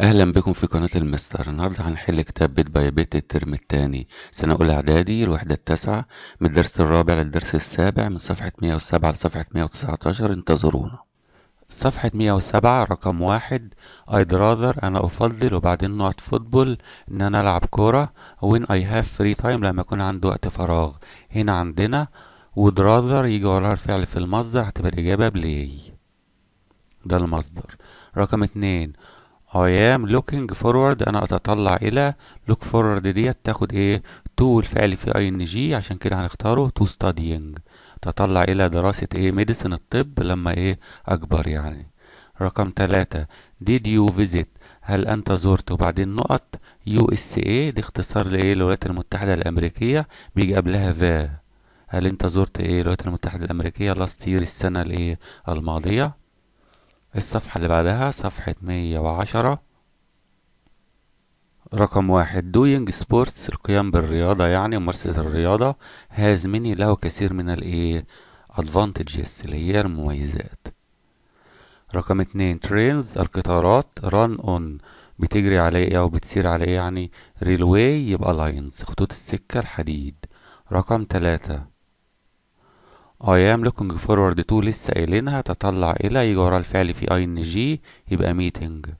اهلا بكم في قناة المستر النهاردة هنحل كتاب بيت باي بيت الترم الثاني سنة اولى اعدادي الوحدة التاسعة من الدرس الرابع للدرس السابع من صفحة 107 لصفحة 119 انتظرونا صفحة 107 رقم واحد I'd rather أنا أفضل وبعدين نقعد فوتبول إن أنا ألعب كورة when I have free time لما أكون عندي وقت فراغ هنا عندنا would rather يجي وراها الفعل في المصدر هتبقى الإجابة بلاي ده المصدر رقم اتنين I am looking forward انا اتطلع الى look forward ديت تاخد ايه to الفعل في اي ان جي عشان كده هنختاره to studying تطلع الى دراسة ايه ميديسن الطب لما ايه اكبر يعني رقم تلاتة did you visit هل انت زرت وبعدين نقط يو اس دي اختصار لايه الولايات المتحدة الامريكية بيجي قبلها ذا هل انت زرت ايه الولايات المتحدة الامريكية لاست يير السنة الايه الماضية الصفحة اللي بعدها صفحة مية وعشرة رقم واحد doing sports القيام بالرياضة يعني ممارسة الرياضة has many له كثير من الايه advantages اللي هي المميزات رقم اتنين trains القطارات run on بتجري على ايه او بتسير على ايه يعني ريلواي يبقى لاينز خطوط السكة الحديد رقم تلاتة I am looking forward to لسه قايلينها تطلع إلى يجي ورا الفعل في اي ان جي يبقى meeting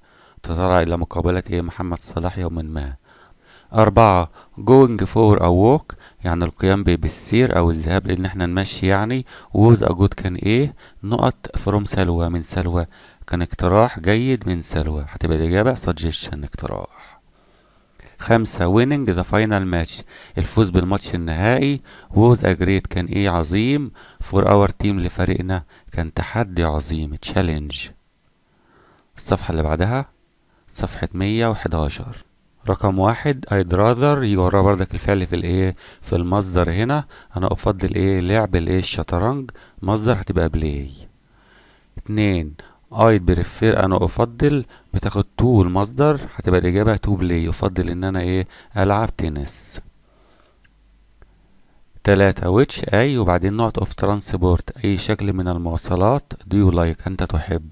تطلع إلى مقابلة إيه محمد صلاح يوما ما أربعة going for a walk يعني القيام بالسير أو الذهاب لأن احنا نمشي يعني ووز a good كان إيه نقط from سلوى من سلوى كان اقتراح جيد من سلوى هتبقى الإجابة suggestion اقتراح خمسة ويننج ذا فاينل ماتش الفوز بالماتش النهائي ووز اجريت كان ايه عظيم فور اور تيم لفريقنا كان تحدي عظيم تشالنج الصفحة اللي بعدها صفحة 111 رقم واحد I'd rather يورا بردك الفعل في الايه في المصدر هنا انا افضل ايه لعب الايه الشطرنج مصدر هتبقى بلاي اتنين I prefer أنا أفضل بتاخد تو المصدر هتبقى الإجابة تو بلاي يفضل إن أنا إيه ألعب تنس تلاتة which أي وبعدين نوع of transport أي شكل من المواصلات do you like أنت تحب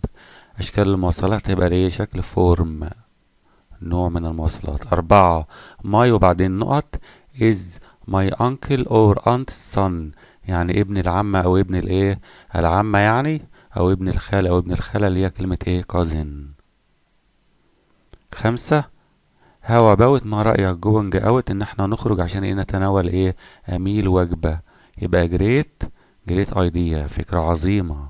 أشكال المواصلات تبقى ليه شكل فورم نوع من المواصلات أربعة my وبعدين نقط is my uncle or aunt's son يعني ابن العمة أو ابن الإيه العمة يعني أو ابن الخال أو ابن الخالة اللي هي كلمة إيه كوزن خمسة هاو أباوت ما رأيك جوينج أوت إن إحنا نخرج عشان إيه نتناول إيه أميل وجبة يبقى جريت جريت أيديا فكرة عظيمة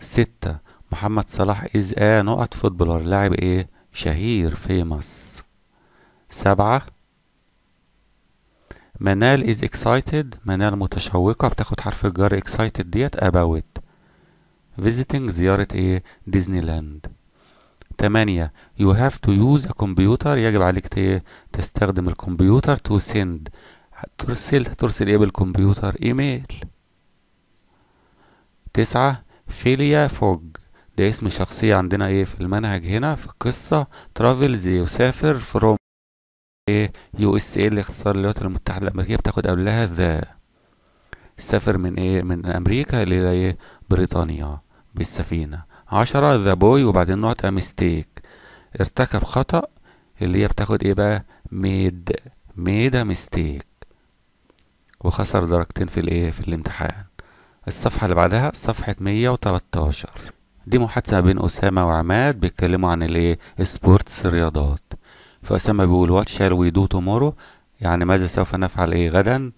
ستة محمد صلاح إز ايه نقط فوتبولر لاعب إيه شهير فيمس سبعة منال إز إكسايتد منال متشوقة بتاخد حرف الجر إكسايتد ديت أباوت visiting زيارة ايه ديزني لاند تمانية you have to use a computer يجب عليك ايه تستخدم الكمبيوتر to send ترسل ترسل ايه بالكمبيوتر ايميل تسعة فيليا فوج ده اسم شخصية عندنا ايه في المنهج هنا في القصة ترافلز يسافر فروم ايه يو اس ايه اللي اختصار الولايات المتحدة الأمريكية بتاخد قبلها ذا سافر من ايه من امريكا الى ايه بريطانيا بالسفينة عشرة ذا بوي وبعدين نقطة ميستيك ارتكب خطأ اللي هي بتاخد ايه بقى ميد ميد ميستيك وخسر درجتين في الايه في الامتحان الصفحة اللي بعدها صفحة مية وتلاتاشر دي محادثة بين أسامة وعماد بيتكلموا عن الايه سبورتس رياضات فأسامة بيقول وات شال وي دو تومورو يعني ماذا سوف نفعل ايه غدا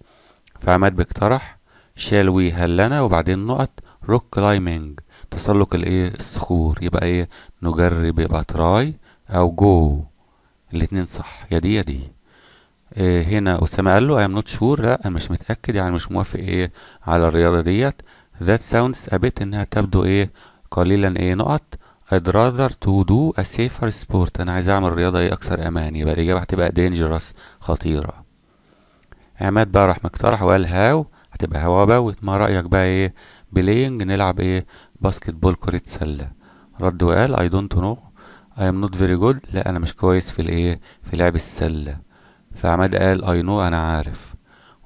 فعماد بيقترح شال وي هل لنا وبعدين نقط روك كلايمنج تسلق الايه الصخور يبقى ايه نجرب يبقى تراي او جو الاتنين صح يا دي يا دي إيه هنا اسامه قال له اي ام نوت شور لا انا مش متاكد يعني مش موافق ايه على الرياضه ديت ذات ساوندز ابيت انها تبدو ايه قليلا ايه نقط I'd rather to do a safer sport أنا عايز أعمل رياضة إيه أكثر أمان يبقى الإجابة هتبقى dangerous خطيرة عماد بقى راح مقترح وقال هاو هتبقى هوا بوت ما رأيك بقى إيه بلاينج نلعب إيه باسكت بول كرة سلة رد وقال I don't know I am not very good لا أنا مش كويس في الإيه في لعب السلة فعماد قال I know أنا عارف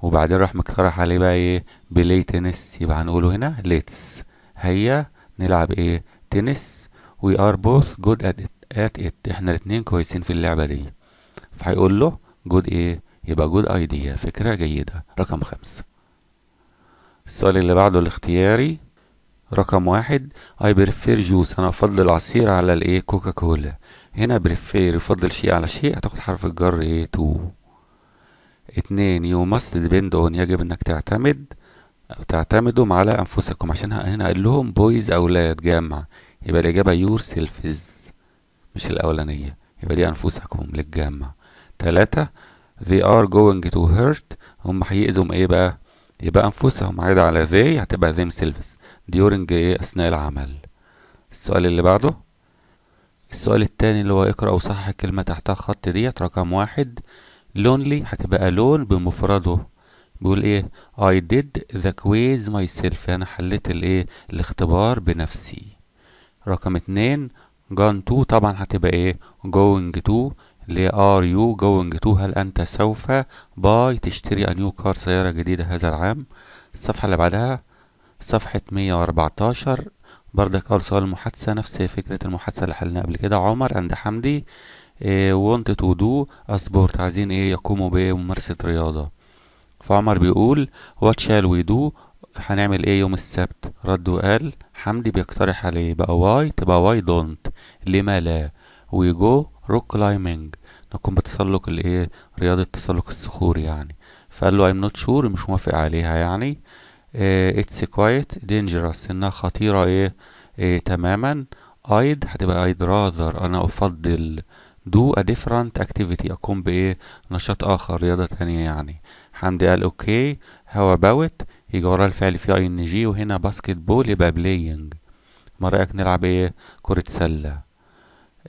وبعدين راح مقترح عليه بقى إيه بلاي تنس يبقى هنقوله هنا let's هيا نلعب إيه تنس we are both good at it, at it. إحنا الاتنين كويسين في اللعبة دي فهيقول له good إيه يبقى جود ايديا فكرة جيدة رقم خمسة السؤال اللي بعده الاختياري رقم واحد I prefer juice أنا أفضل العصير على الإيه كوكا كولا هنا prefer يفضل شيء على شيء هتاخد حرف الجر إيه تو اتنين you must depend on يجب إنك تعتمد تعتمدهم على أنفسكم عشان هنا قال لهم بويز أولاد جامع يبقى الإجابة يور سيلفز مش الأولانية يبقى دي أنفسكم للجمع تلاتة they are going to hurt هم هيأذوا إيه بقى يبقى أنفسهم عائد على ذي هتبقى ذيم سيلفس ديورنج إيه أثناء العمل السؤال اللي بعده السؤال التاني اللي هو اقرأ وصحح الكلمة تحتها خط ديت رقم واحد لونلي هتبقى لون بمفرده بيقول ايه I did the quiz myself انا حليت الايه الاختبار بنفسي رقم اتنين gone to طبعا هتبقى ايه going to ل ار يو جوينج تو هل انت سوف باي تشتري انيو كار سيارة جديدة هذا العام الصفحة اللي بعدها صفحة مية واربعتاشر بردك سؤال المحادثة نفس فكرة المحادثة اللي حلناها قبل كده عمر أند حمدي وانت تو دو اسبورت عايزين ايه يقوموا بممارسة رياضة فعمر بيقول وات شال وي دو هنعمل ايه يوم السبت رد وقال حمدي بيقترح عليه بقى واي تبقى واي دونت لما لا وي جو روك كلايمنج نقوم بتسلق الايه رياضة تسلق الصخور يعني فقال له I'm not sure مش موافق عليها يعني آه، it's quite dangerous انها خطيرة ايه, إيه تماما I'd هتبقى I'd rather انا افضل do a different activity اقوم بايه نشاط اخر رياضة تانية يعني حمدي قال اوكي هاو أباوت يجي ورا الفعل فيه اي ان جي وهنا باسكت بول يبقى بلاينج ما رايك نلعب ايه كرة سلة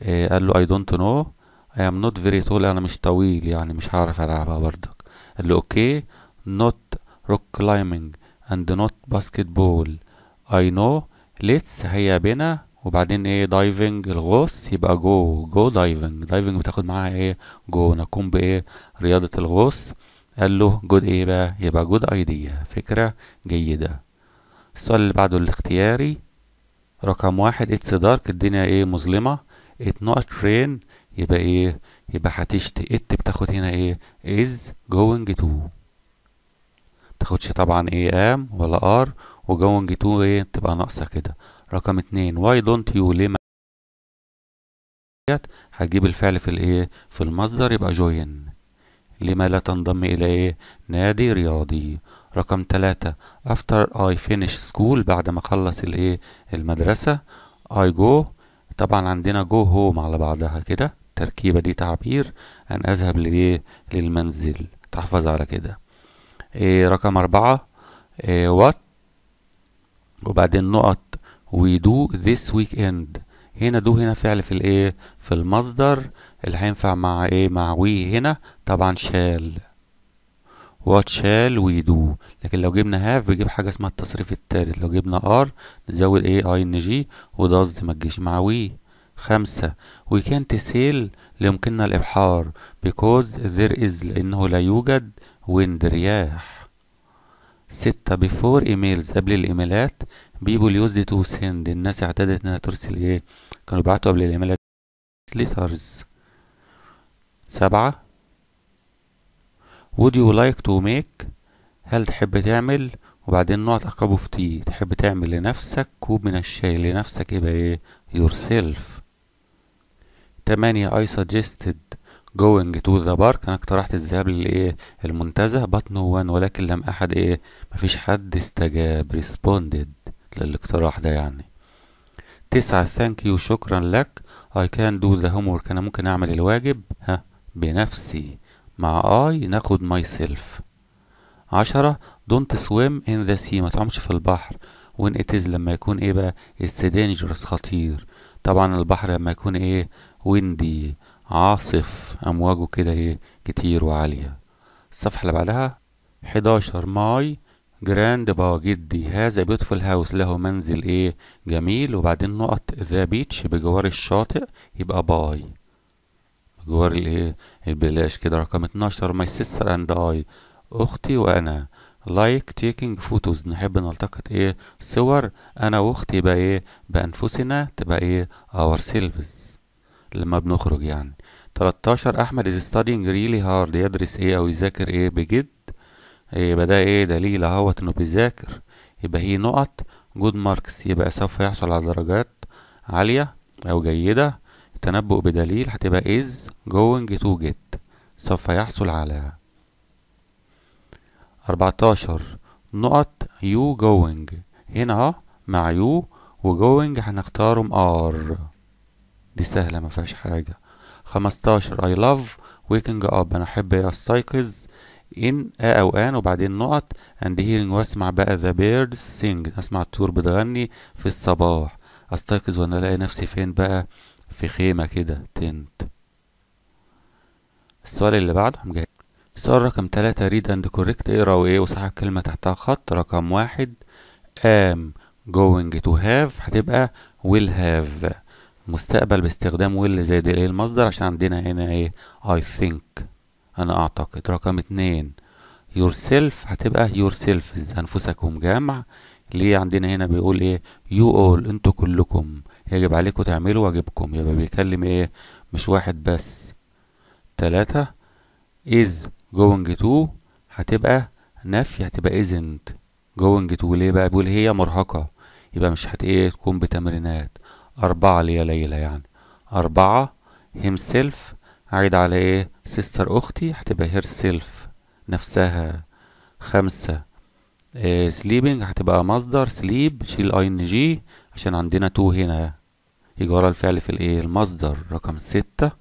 إيه قال له اي دونت نو اي ام نوت فيري tall انا مش طويل يعني مش هعرف العبها برضك قال له اوكي نوت روك كلايمنج اند نوت باسكت بول اي نو هيا بنا وبعدين ايه دايفنج الغوص يبقى جو جو دايفنج دايفنج بتاخد معاها ايه جو نقوم بايه رياضة الغوص قال له جود ايه بقى يبقى جود ايديا فكرة جيدة السؤال اللي بعده الاختياري رقم واحد اتس دارك الدنيا ايه مظلمة not rain يبقى ايه يبقى هتشتي ات إيه بتاخد هنا ايه is going to تاخدش طبعا ايه ام ولا ار وجوينج تو ايه تبقى ناقصه كده رقم اتنين واي دونت يو ليه هتجيب الفعل في الايه في المصدر يبقى جوين لما لا تنضم الى ايه نادي رياضي رقم تلاتة after I finish school بعد ما اخلص الايه المدرسة I go طبعا عندنا جو هوم على بعضها كده التركيبة دي تعبير أن أذهب ليه للمنزل تحفظ على كده إيه رقم أربعة إيه وات وبعدين نقط وي دو ذس ويك اند هنا دو هنا فعل في الايه في المصدر اللي هينفع مع ايه مع وي هنا طبعا شال what shall we do لكن لو جبنا have بيجيب حاجة اسمها التصريف الثالث لو جبنا are نزود ايه ing و does ما تجيش مع we خمسة we can't sail ليمكننا الإبحار because there is لأنه لا يوجد wind رياح ستة before emails قبل الإيميلات people used to send الناس اعتادت إنها ترسل إيه كانوا بيبعتوا قبل الإيميلات letters سبعة would you like to make هل تحب تعمل وبعدين نقعد أقربه في تي تحب تعمل لنفسك كوب من الشاي لنفسك يبقى ايه yourself تمانية I suggested going to the park أنا اقترحت الذهاب للإيه المنتزه but no one ولكن لم أحد إيه مفيش حد استجاب responded للاقتراح ده يعني تسعة thank you شكرا لك I can do the homework أنا ممكن أعمل الواجب ها بنفسي مع I ناخد myself عشرة don't swim in the sea ما تعمش في البحر when it is لما يكون ايه بقى it's dangerous خطير طبعا البحر لما يكون ايه windy عاصف امواجه كده ايه كتير وعالية الصفحة اللي بعدها 11 ماي جراند با جدي هذا بيوتفل هاوس له منزل ايه جميل وبعدين نقط ذا بيتش بجوار الشاطئ يبقى باي جوار الايه البلاش كده رقم 12 ماي سيستر اند اي اختي وانا لايك تيكينج فوتوز نحب نلتقط ايه صور انا واختي بقى ايه بانفسنا تبقى ايه اور سيلفز لما بنخرج يعني 13 احمد از ستادينج ريلي هارد يدرس ايه او يذاكر ايه بجد يبقى ده ايه دليل اهوت انه بيذاكر يبقى هي نقط جود ماركس يبقى سوف يحصل على درجات عالية او جيدة التنبؤ بدليل هتبقى is going to get سوف يحصل على 14 نقط you going هنا مع you going هنختارهم ار دي سهلة مفيهاش حاجة 15 I love waking up أنا أحب أستيقظ إن آ أو آن وبعدين نقط and hearing وأسمع بقى the birds sing أسمع الطيور بتغني في الصباح أستيقظ وأنا ألاقي نفسي فين بقى في خيمة كده تنت السؤال اللي بعده جاي السؤال رقم تلاتة read and correct اقرا وايه وصحح كلمة تحتها خط رقم واحد am going to have هتبقى will have مستقبل باستخدام will زي ايه المصدر عشان عندنا هنا ايه I think انا اعتقد رقم اتنين yourself هتبقى yourself انفسكم جامع ليه عندنا هنا بيقول ايه you all انتوا كلكم يجب عليكم تعملوا واجبكم يبقى بيكلم ايه مش واحد بس تلاتة is going to هتبقى نفي هتبقى isn't going to ليه بقى بيقول هي مرهقة يبقى مش هت ايه تكون بتمرينات أربعة ليا ليلى يعني أربعة himself عيد على ايه سيستر أختي هتبقى herself نفسها خمسة آه، sleeping هتبقى مصدر sleep شيل ان جي عشان عندنا تو هنا يجي ورا الفعل في الايه المصدر رقم ستة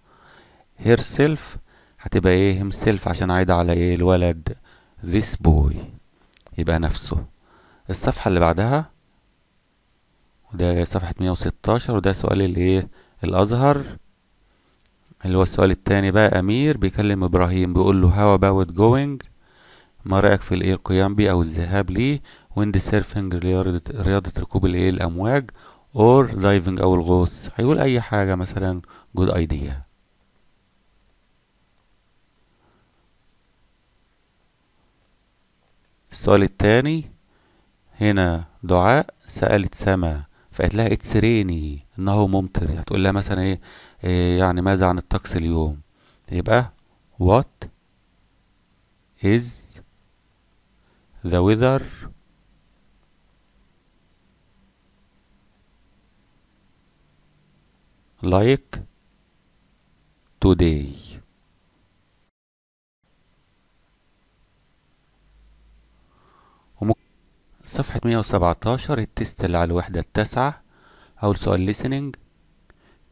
هير سيلف هتبقى ايه سيلف عشان عايدة على ايه الولد ذيس بوي يبقى نفسه الصفحة اللي بعدها وده صفحة 116 وده سؤال الايه الازهر اللي هو السؤال التاني بقى امير بيكلم ابراهيم بيقول له هاو about جوينج ما رايك في الايه القيام بيه او الذهاب ليه ويند سيرفنج رياضة ركوب الايه الامواج اور دايفنج او الغوص هيقول اي حاجة مثلا جود ايديا السؤال التاني هنا دعاء سألت سما فقالت لها اتسريني انه ممطر هتقول لها مثلا ايه, إيه يعني ماذا عن الطقس اليوم يبقى what is the weather لايك توداي صفحة 117 التست اللي على الوحدة التاسعة أول سؤال listening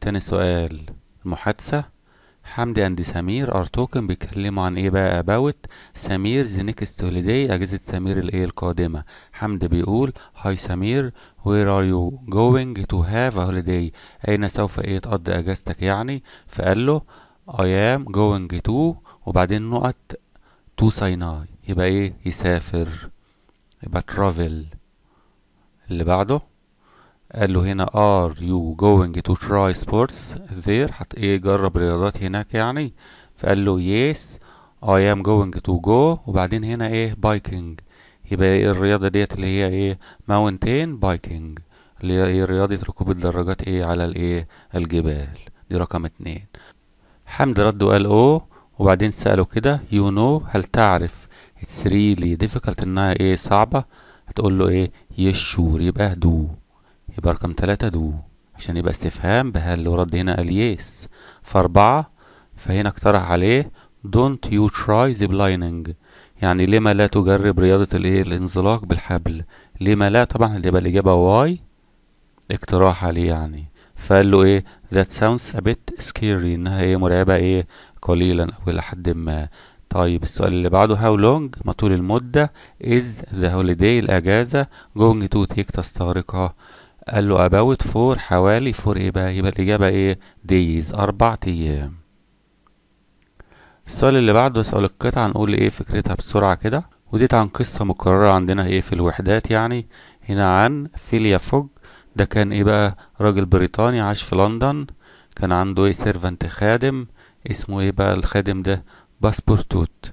تاني سؤال محادثة حمدي اند سمير ار توكن بيتكلموا عن ايه بقى اباوت سمير ذا نيكست هوليداي اجازه سمير الايه القادمه حمدي بيقول هاي سمير وير ار يو جوينج تو هاف ا هوليداي اين سوف ايه تقضي اجازتك يعني فقال له اي ام جوينج تو وبعدين نقط تو سيناي يبقى ايه يسافر يبقى ترافل اللي بعده قال له هنا ار يو جوينج تو تراي سبورتس ذير حط ايه جرب رياضات هناك يعني فقال له يس اي ام جوينج تو جو وبعدين هنا ايه بايكنج يبقى إيه الرياضه ديت اللي هي ايه ماونتين بايكنج اللي هي إيه رياضه ركوب الدراجات ايه على الايه الجبال دي رقم اتنين حمد رد وقال او وبعدين سأله كده يو نو هل تعرف اتس ريلي ديفيكالت انها ايه صعبة هتقول له ايه يشور يبقى هدوء يبقى رقم تلاتة دو عشان يبقى استفهام بهل ورد هنا قال يس فأربعة فهنا اقترح عليه don't you try ziplining يعني لما لا تجرب رياضة الايه الانزلاق بالحبل لما لا طبعا هتبقى الإجابة واي اقتراح عليه يعني فقال له ايه that sounds a bit scary انها ايه مرعبة ايه قليلا او الى حد ما طيب السؤال اللي بعده how long ما طول المدة is the holiday الأجازة going to take تستغرقها قال له about فور حوالي فور ايه بقى يبقى الإجابة ايه days أربع أيام السؤال اللي بعده سؤال القطعة نقول ايه فكرتها بسرعة كده وديت عن قصة مكررة عندنا ايه في الوحدات يعني هنا عن فيليا فوج ده كان ايه بقى راجل بريطاني عاش في لندن كان عنده ايه سيرفنت خادم اسمه ايه بقى الخادم ده باسبورتوت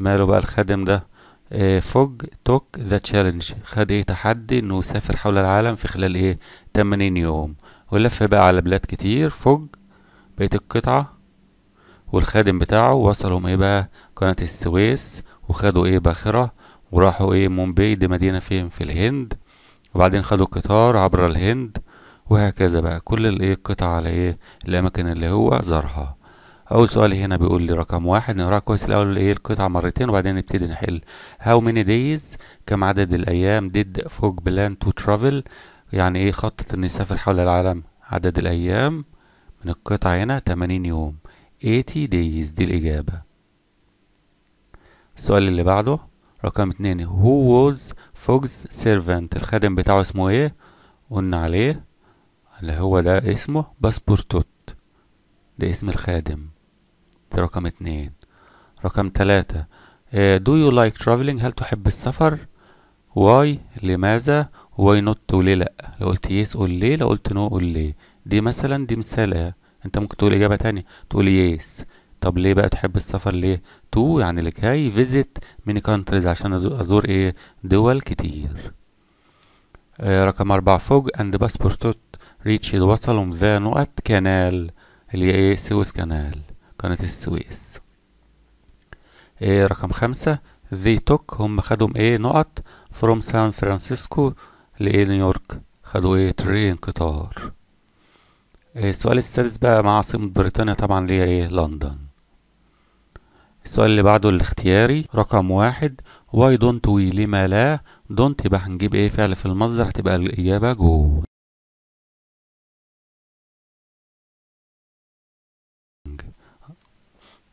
ماله بقى الخادم ده آه، فوج توك ذا تشالنج خد ايه تحدي انه يسافر حول العالم في خلال ايه 80 يوم ولف بقى على بلاد كتير فوج بقيت القطعة والخادم بتاعه وصلهم ايه بقى قناة السويس وخدوا ايه باخرة وراحوا ايه مومباي دي مدينة فين في الهند وبعدين خدوا قطار عبر الهند وهكذا بقى كل الايه القطع على ايه الاماكن اللي هو زارها اول سؤال هنا بيقول لي رقم واحد نقراها كويس الاول ايه القطعه مرتين وبعدين نبتدي نحل how many days كم عدد الايام did فوق plan to travel يعني ايه خطة ان يسافر حول العالم عدد الايام من القطعه هنا 80 يوم 80 days دي الاجابه السؤال اللي بعده رقم اتنين who was fog's servant الخادم بتاعه اسمه ايه قلنا عليه اللي هو ده اسمه باسبورتوت ده اسم الخادم ده رقم اتنين رقم تلاتة دو يو لايك traveling هل تحب السفر واي لماذا واي نوت وليه لأ لو قلت يس قول ليه لو قلت نو قول ليه دي مثلا دي مثال انت ممكن تقول اجابة تانية تقول يس طب ليه بقى تحب السفر ليه تو يعني لك هاي فيزيت ميني كانتريز عشان ازور ايه دول كتير آه رقم أربعة فوج أند باسبورتوت ريتشد وصلوا ذا نقط كانال اللي هي ايه سويس كانال قناة السويس إيه رقم خمسة they took هم خدوا ايه نقط from سان فرانسيسكو لإيه نيويورك خدوا ايه ترين قطار إيه السؤال السادس بقى مع عاصمة بريطانيا طبعا ليها ايه لندن السؤال اللي بعده الاختياري رقم واحد why don't we لما لا don't يبقى هنجيب ايه فعل في المصدر هتبقى الإجابة جو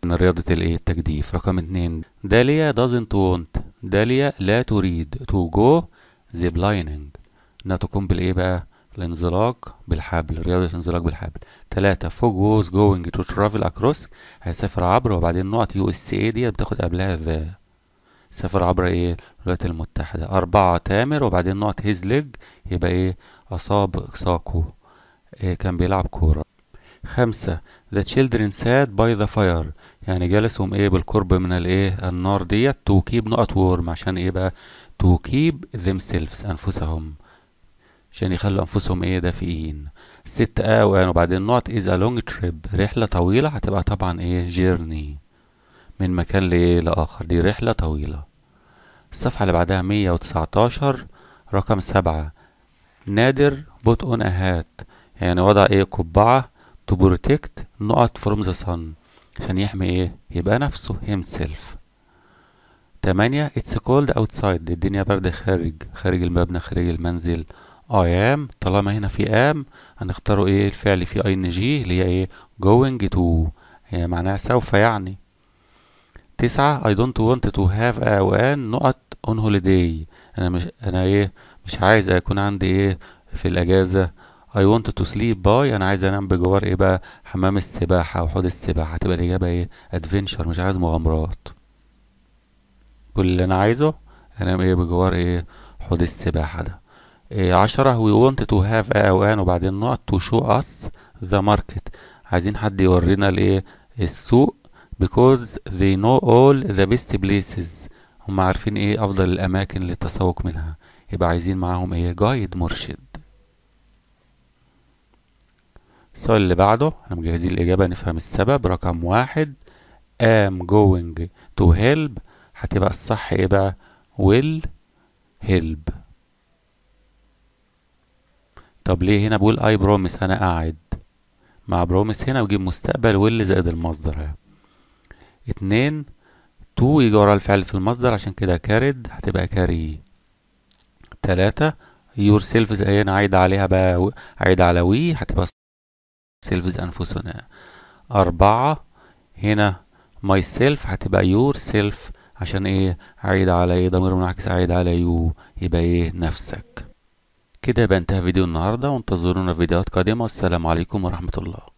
من رياضة الايه التجديف رقم اتنين داليا doesn't want داليا لا تريد to go zip lining انها تقوم بالايه بقى الانزلاق بالحبل رياضة الانزلاق بالحبل تلاتة فوج was going to travel across هيسافر عبر وبعدين نقط يو اس اي ديت بتاخد قبلها the سافر عبر ايه الولايات المتحدة أربعة تامر وبعدين نقط his leg يبقى ايه أصاب ساقه إيه كان بيلعب كورة خمسة The children sat by the fire يعني جالسهم ايه بالقرب من الايه النار ديت تو كيب نقط ورم عشان ايه بقى تو كيب ذيم سيلفز انفسهم عشان يخلوا انفسهم ايه دافئين ست او يعني وبعدين نقط از ا لونج تريب رحله طويله هتبقى طبعا ايه جيرني من مكان لايه لاخر دي رحله طويله الصفحه اللي بعدها 119 رقم سبعة نادر بوت اون هات يعني وضع ايه قبعه تو بروتكت نقط فروم ذا صن عشان يحمي ايه يبقى نفسه himself تمانية it's cold outside الدنيا برد خارج خارج المبنى خارج المنزل I am طالما هنا في am هنختاروا ايه الفعل في ing اللي هي ايه going to هي معناها سوف يعني تسعة I don't want to have a one نقط on holiday أنا مش أنا إيه مش عايز أكون عندي إيه في الأجازة I want to sleep by انا عايز انام بجوار ايه بقى حمام السباحه او حوض السباحه هتبقى الاجابه ايه ادفنشر مش عايز مغامرات كل اللي انا عايزه انام ايه بجوار ايه حوض السباحه ده إيه عشرة we want to have او ان وبعدين نقط to show us the market عايزين حد يورينا الايه السوق because they know all the best places هم عارفين ايه افضل الاماكن للتسوق منها يبقى عايزين معاهم ايه جايد مرشد السؤال اللي بعده احنا مجهزين الإجابة نفهم السبب رقم واحد am going to help هتبقى الصح ايه بقى will help طب ليه هنا بقول I promise أنا قاعد مع promise هنا وجيب مستقبل will زائد المصدر اهي اتنين تو يجي ورا الفعل في المصدر عشان كده كارد هتبقى كاري تلاتة يور سيلف زي انا عايد عليها بقى عايد على وي هتبقى سيلفز أنفسنا أربعة هنا ماي سيلف هتبقى يور سيلف عشان ايه عيد على ايه ضمير منعكس عيد على يو يبقى ايه نفسك كده يبقى انتهى فيديو النهارده وانتظرونا في فيديوهات قادمه والسلام عليكم ورحمه الله